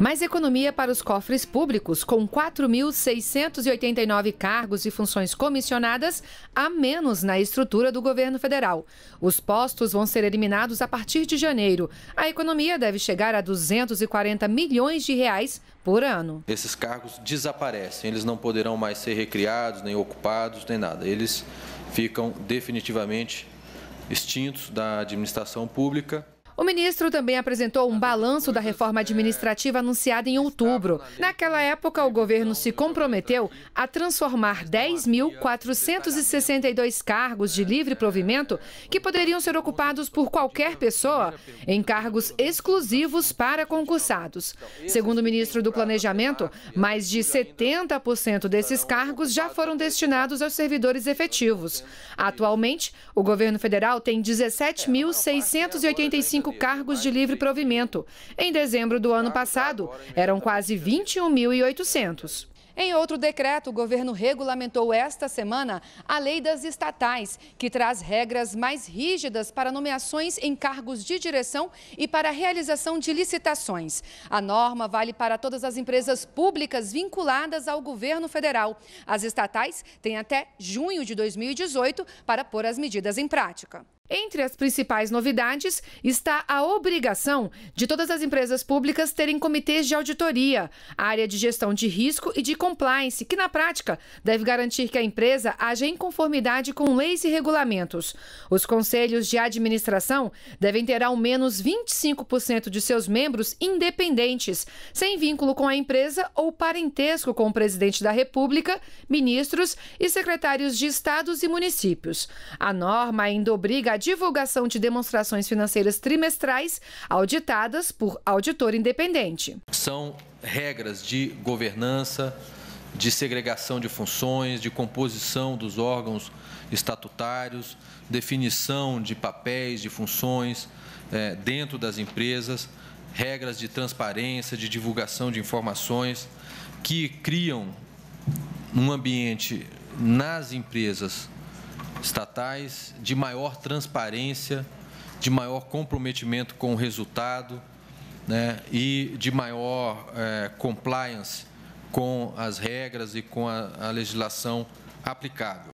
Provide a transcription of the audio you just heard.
Mais economia para os cofres públicos, com 4.689 cargos e funções comissionadas a menos na estrutura do governo federal. Os postos vão ser eliminados a partir de janeiro. A economia deve chegar a 240 milhões de reais por ano. Esses cargos desaparecem, eles não poderão mais ser recriados, nem ocupados, nem nada. Eles ficam definitivamente extintos da administração pública o ministro também apresentou um balanço da reforma administrativa anunciada em outubro. Naquela época, o governo se comprometeu a transformar 10.462 cargos de livre provimento, que poderiam ser ocupados por qualquer pessoa, em cargos exclusivos para concursados. Segundo o ministro do Planejamento, mais de 70% desses cargos já foram destinados aos servidores efetivos. Atualmente, o governo federal tem 17.685 cargos de livre provimento. Em dezembro do ano passado, eram quase 21.800. Em outro decreto, o governo regulamentou esta semana a lei das estatais, que traz regras mais rígidas para nomeações em cargos de direção e para a realização de licitações. A norma vale para todas as empresas públicas vinculadas ao governo federal. As estatais têm até junho de 2018 para pôr as medidas em prática. Entre as principais novidades está a obrigação de todas as empresas públicas terem comitês de auditoria, área de gestão de risco e de compliance, que na prática deve garantir que a empresa haja em conformidade com leis e regulamentos. Os conselhos de administração devem ter ao menos 25% de seus membros independentes, sem vínculo com a empresa ou parentesco com o presidente da República, ministros e secretários de estados e municípios. A norma ainda obriga a divulgação de demonstrações financeiras trimestrais auditadas por auditor independente. São regras de governança, de segregação de funções, de composição dos órgãos estatutários, definição de papéis, de funções é, dentro das empresas, regras de transparência, de divulgação de informações, que criam um ambiente nas empresas estatais, de maior transparência, de maior comprometimento com o resultado né, e de maior é, compliance com as regras e com a, a legislação aplicável.